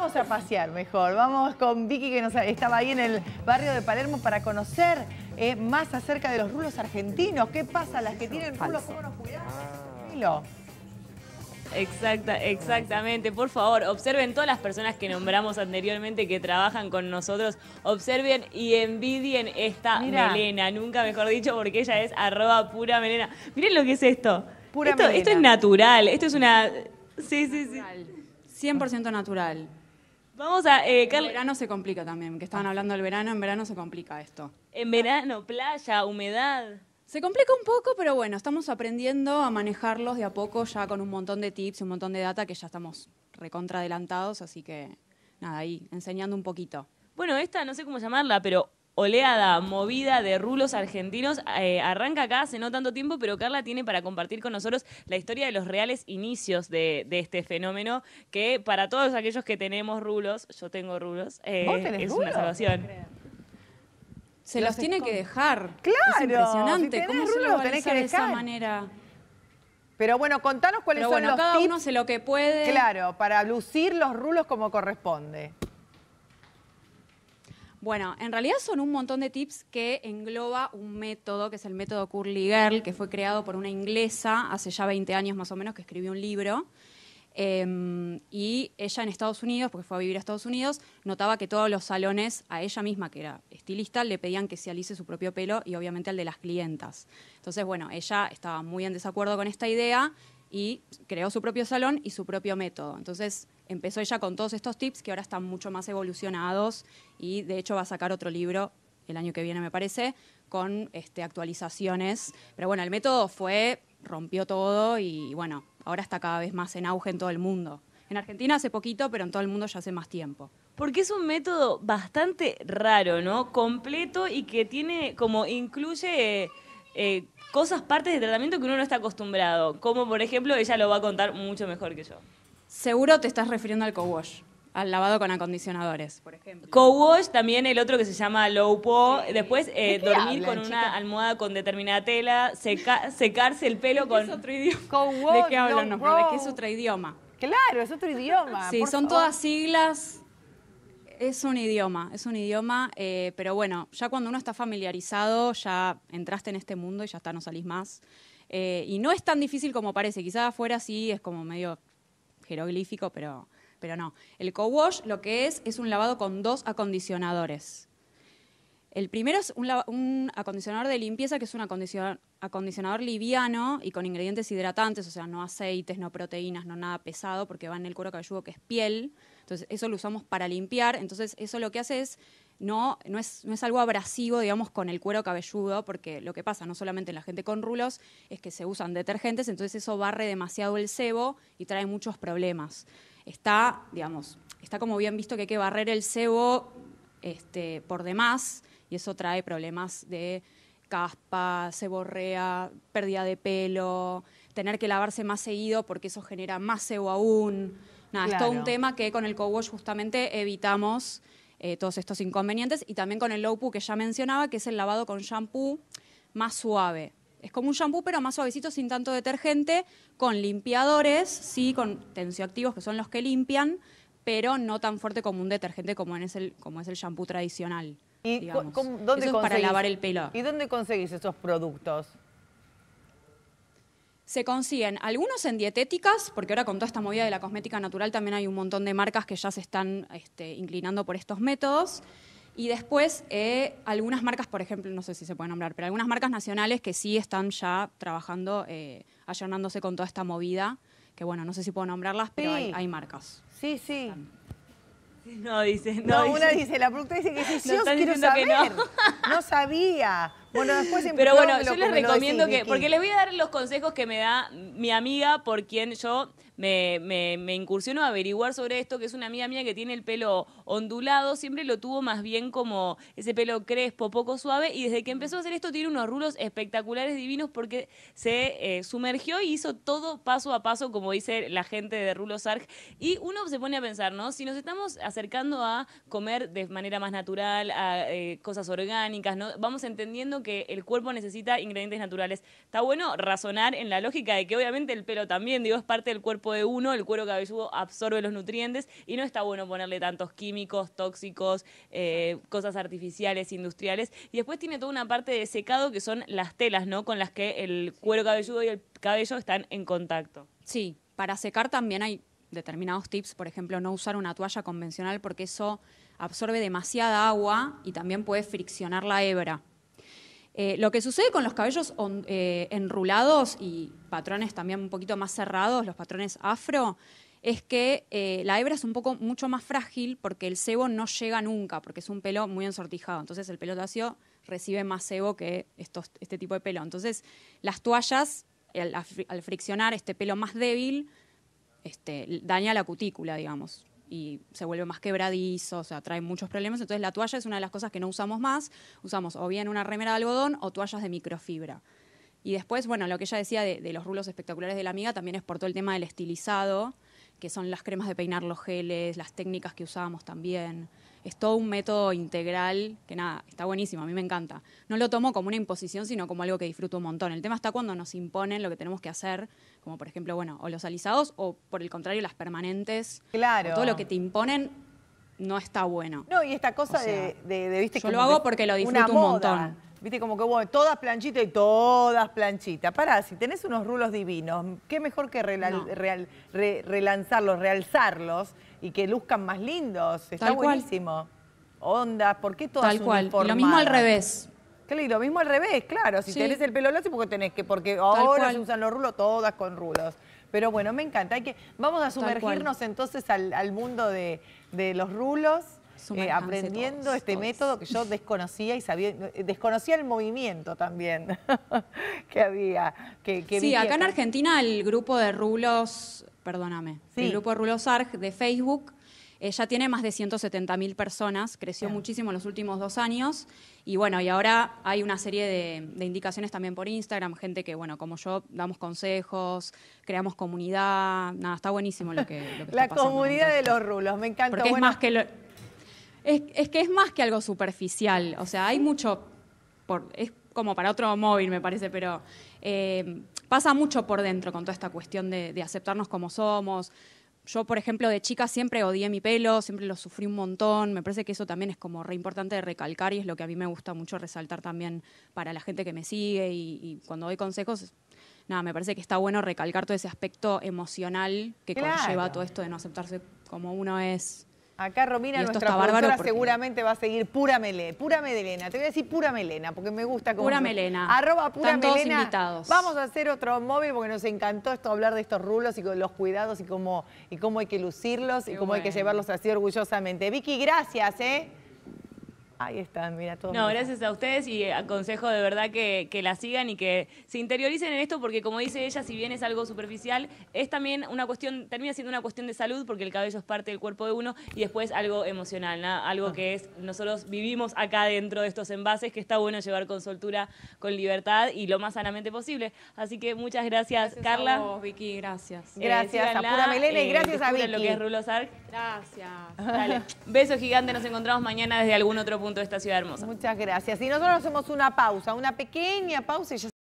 Vamos a pasear mejor. Vamos con Vicky que estaba ahí en el barrio de Palermo para conocer eh, más acerca de los rulos argentinos. ¿Qué pasa? Las que tienen rulos, ¿cómo nos cuidamos? Ah. Exacta, exactamente. Por favor, observen todas las personas que nombramos anteriormente que trabajan con nosotros. Observen y envidien esta melena. Nunca mejor dicho, porque ella es arroba pura melena. Miren lo que es esto. esto, esto es natural. Esto es una. Sí, sí, sí. 100% natural. Vamos a... En eh, verano se complica también, que estaban ah. hablando del verano, en verano se complica esto. En verano, playa, humedad. Se complica un poco, pero bueno, estamos aprendiendo a manejarlos de a poco ya con un montón de tips, y un montón de data que ya estamos recontra adelantados, así que nada, ahí enseñando un poquito. Bueno, esta no sé cómo llamarla, pero oleada movida de rulos argentinos. Eh, arranca acá hace no tanto tiempo, pero Carla tiene para compartir con nosotros la historia de los reales inicios de, este fenómeno, que para todos aquellos que tenemos rulos, yo tengo rulos, eh, es una salvación. se los, tiene que dejar. Claro. Es impresionante. ¿Cómo se los tenés que dejar? de esa manera? Pero bueno, contanos cuáles Pero bueno, son los cada uno lo que puede. Claro, para lucir los rulos como corresponde. Bueno, en realidad son un montón de tips que engloba un método, que es el método Curly Girl, que fue creado por una inglesa hace ya 20 años más o menos, que escribió un libro. Em, y ella en Estados Unidos, porque fue a vivir a Estados Unidos, notaba que todos los salones, a ella misma, que era estilista, le pedían que se alice su propio pelo y obviamente al de las clientas. Entonces, bueno, ella estaba muy en desacuerdo con esta idea y creó su propio salón y su propio método. Entonces, empezó ella con todos estos tips que ahora están mucho más evolucionados y de hecho va a sacar otro libro el año que viene, me parece, con este, actualizaciones. Pero bueno, el método fue, rompió todo y bueno, ahora está cada vez más en auge en todo el mundo. En Argentina hace poquito, pero en todo el mundo ya hace más tiempo. Porque es un método bastante raro, ¿no? Completo y que tiene como incluye... Eh, cosas, partes de tratamiento que uno no está acostumbrado, como por ejemplo ella lo va a contar mucho mejor que yo. Seguro te estás refiriendo al co-wash, al lavado con acondicionadores, por ejemplo. Co-wash, también el otro que se llama low Después, eh, dormir con una almohada con determinada tela, secarse el pelo con... Es otro idioma. ¿De qué hablan? No, ¿De es otro idioma? Claro, es otro idioma. Sí, son todas siglas. Es un idioma, es un idioma, eh, pero bueno, ya cuando uno está familiarizado, ya entraste en este mundo y ya está, no salís más. Eh, y no es tan difícil como parece, quizás afuera sí es como medio jeroglífico, pero, pero no. El co-wash lo que es es un lavado con dos acondicionadores. El primero es un, acondicionador de limpieza, que es un acondicionador, acondicionador, liviano y con ingredientes hidratantes, o sea, no aceites, no proteínas, no nada pesado, porque va en el cuero cabelludo que es piel. Entonces, eso lo usamos para limpiar. Entonces, eso lo que hace es no, no, es, no es algo abrasivo, digamos, con el cuero cabelludo, porque lo que pasa no solamente en la gente con rulos es que se usan detergentes, entonces eso barre demasiado el sebo y trae muchos problemas. Está, digamos, está como bien visto que hay que barrer el sebo este, por demás y eso trae problemas de caspa, seborrea, pérdida de pelo, tener que lavarse más seguido porque eso genera más sebo aún. Nada, es todo un tema que con el co justamente evitamos eh, todos estos inconvenientes. Y también con el low poo que ya mencionaba, que es el lavado con shampoo más suave. Es como un shampoo, pero más suavecito, sin tanto detergente, con limpiadores, sí, con tensioactivos, que son los que limpian, pero no tan fuerte como un detergente como, en es, el, como es el shampoo tradicional. ¿Y ¿dónde para lavar el pelo. ¿Y dónde conseguís esos productos? se consiguen algunos en dietéticas, porque ahora con toda esta movida de la cosmética natural también hay un montón de marcas que ya se están este, inclinando por estos métodos. Y después eh, algunas marcas, por ejemplo, no sé si se puede nombrar, pero algunas marcas nacionales que sí están ya trabajando, eh, allanándose con toda esta movida, que bueno, no sé si puedo nombrarlas, pero hay, marcas. Sí, sí. No, dice. No, una dice, la producta dice que sí, yo quiero saber. No. no sabía. Bueno, después Pero bueno, yo les recomiendo que, porque les voy a dar los consejos que me da mi amiga por quien yo me, incursionó a averiguar sobre esto, que es una amiga mía que tiene el pelo ondulado, siempre lo tuvo más bien como ese pelo crespo, poco suave, y desde que empezó a hacer esto tiene unos rulos espectaculares, divinos, porque se eh, sumergió y hizo todo paso a paso, como dice la gente de Rulos Arc, y uno se pone a pensar, ¿no? Si nos estamos acercando a comer de manera más natural, a eh, cosas orgánicas, ¿no? Vamos entendiendo que el cuerpo necesita ingredientes naturales. Está bueno razonar en la lógica de que obviamente el pelo también, digo, es parte del cuerpo de uno, el cuero cabelludo absorbe los nutrientes y no está bueno ponerle tantos químicos, tóxicos, eh, cosas artificiales, industriales. Y después tiene toda una parte de secado que son las telas, ¿no? Con las que el cuero cabelludo y el cabello están en contacto. Sí, para secar también hay determinados tips, por ejemplo, no usar una toalla convencional porque eso absorbe demasiada agua y también puede friccionar la hebra. Eh, lo que sucede con los cabellos eh, enrulados y patrones también un poquito más cerrados, los patrones afro, es que eh, la hebra es un poco mucho más frágil porque el sebo no llega nunca, porque es un pelo muy ensortijado. Entonces el pelo lacio recibe más sebo que este tipo de pelo. Entonces las toallas, al, friccionar este pelo más débil, este, daña la cutícula, digamos y se vuelve más quebradizo, o sea, trae muchos problemas. Entonces la toalla es una de las cosas que no usamos más. Usamos o bien una remera de algodón o toallas de microfibra. Y después, bueno, lo que ella decía de, los rulos espectaculares de la amiga también es por todo el tema del estilizado que son las cremas de peinar, los geles, las técnicas que usábamos también. Es todo un método integral que nada, está buenísimo, a mí me encanta. No lo tomo como una imposición, sino como algo que disfruto un montón. El tema está cuando nos imponen lo que tenemos que hacer, como por ejemplo, bueno, o los alisados o por el contrario las permanentes. Claro. Todo lo que te imponen no está bueno. No, y esta cosa de, de, de, viste, Yo lo hago porque lo disfruto un montón. Viste, como que todas planchitas y todas planchitas. Pará, si tenés unos rulos divinos, qué mejor que relanzarlos, realzarlos y que luzcan más lindos. Está buenísimo. Onda, ¿por qué todas Tal cual. lo mismo al revés. Claro, y lo mismo al revés, claro. Si tenés el pelo lacio, porque tenés que, porque ahora se usan los rulos, todas con rulos. Pero bueno, me encanta. que, vamos a sumergirnos entonces al, mundo de los rulos. Eh, aprendiendo este método que yo desconocía y sabía, desconocía el movimiento también que había. Que, sí, acá en Argentina el grupo de rulos, perdóname, el grupo de rulos ARG de Facebook eh, ya tiene más de 170 mil personas, creció muchísimo en los últimos dos años y bueno, y ahora hay una serie de, indicaciones también por Instagram, gente que, bueno, como yo, damos consejos, creamos comunidad, nada, está buenísimo lo que... Lo La comunidad de los rulos, me encanta. Porque es más que... Es, que es más que algo superficial, o sea, hay mucho, por, es como para otro móvil me parece, pero eh, pasa mucho por dentro con toda esta cuestión de, aceptarnos como somos. Yo, por ejemplo, de chica siempre odié mi pelo, siempre lo sufrí un montón. Me parece que eso también es como re importante de recalcar y es lo que a mí me gusta mucho resaltar también para la gente que me sigue y, cuando doy consejos. Nada, me parece que está bueno recalcar todo ese aspecto emocional que conlleva todo esto de no aceptarse como uno es. Acá Romina, nuestra productora, seguramente va a seguir pura melena, pura melena. Te voy a decir pura melena, porque me gusta como... Pura melena. Arroba pura melena. Vamos a hacer otro móvil porque nos encantó esto hablar de estos rulos y los cuidados y cómo, y cómo hay que lucirlos y cómo hay que llevarlos así orgullosamente. Vicky, gracias, ¿eh? Ahí están, mira todo. No, gracias a ustedes y eh, aconsejo de verdad que, la sigan y que se interioricen en esto porque como dice ella, si bien es algo superficial, es también una cuestión, termina siendo una cuestión de salud porque el cabello es parte del cuerpo de uno y después algo emocional, algo ah. que es, nosotros vivimos acá dentro de estos envases que está bueno llevar con soltura, con libertad y lo más sanamente posible. Así que muchas gracias, gracias Carla. A vos, Vicky, gracias. Eh, gracias a Pura Melena y gracias a Vicky. lo que es Rulo Gracias. Dale. Beso gigante, nos encontramos mañana desde algún otro punto de esta ciudad hermosa. Muchas gracias. Y nosotros hacemos una pausa, una pequeña pausa y